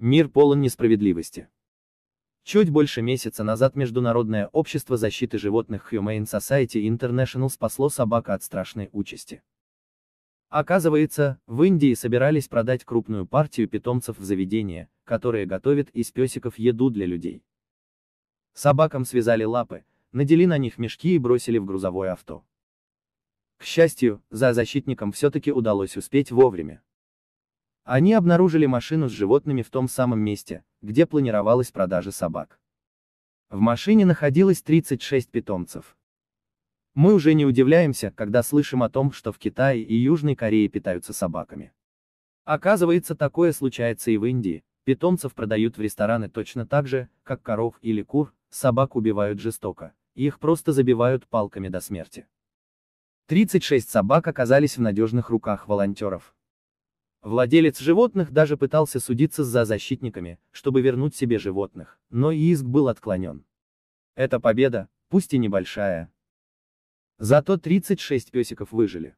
Мир полон несправедливости. Чуть больше месяца назад Международное общество защиты животных Humane Society International спасло собака от страшной участи. Оказывается, в Индии собирались продать крупную партию питомцев в заведение, которое готовит из песиков еду для людей. Собакам связали лапы, надели на них мешки и бросили в грузовое авто. К счастью, за защитником все-таки удалось успеть вовремя. Они обнаружили машину с животными в том самом месте, где планировалась продажа собак. В машине находилось 36 питомцев. Мы уже не удивляемся, когда слышим о том, что в Китае и Южной Корее питаются собаками. Оказывается, такое случается и в Индии. Питомцев продают в рестораны точно так же, как коров или кур, собак убивают жестоко, их просто забивают палками до смерти. 36 собак оказались в надежных руках волонтеров. Владелец животных даже пытался судиться с защитниками, чтобы вернуть себе животных, но иск был отклонен. Эта победа, пусть и небольшая. Зато 36 песиков выжили.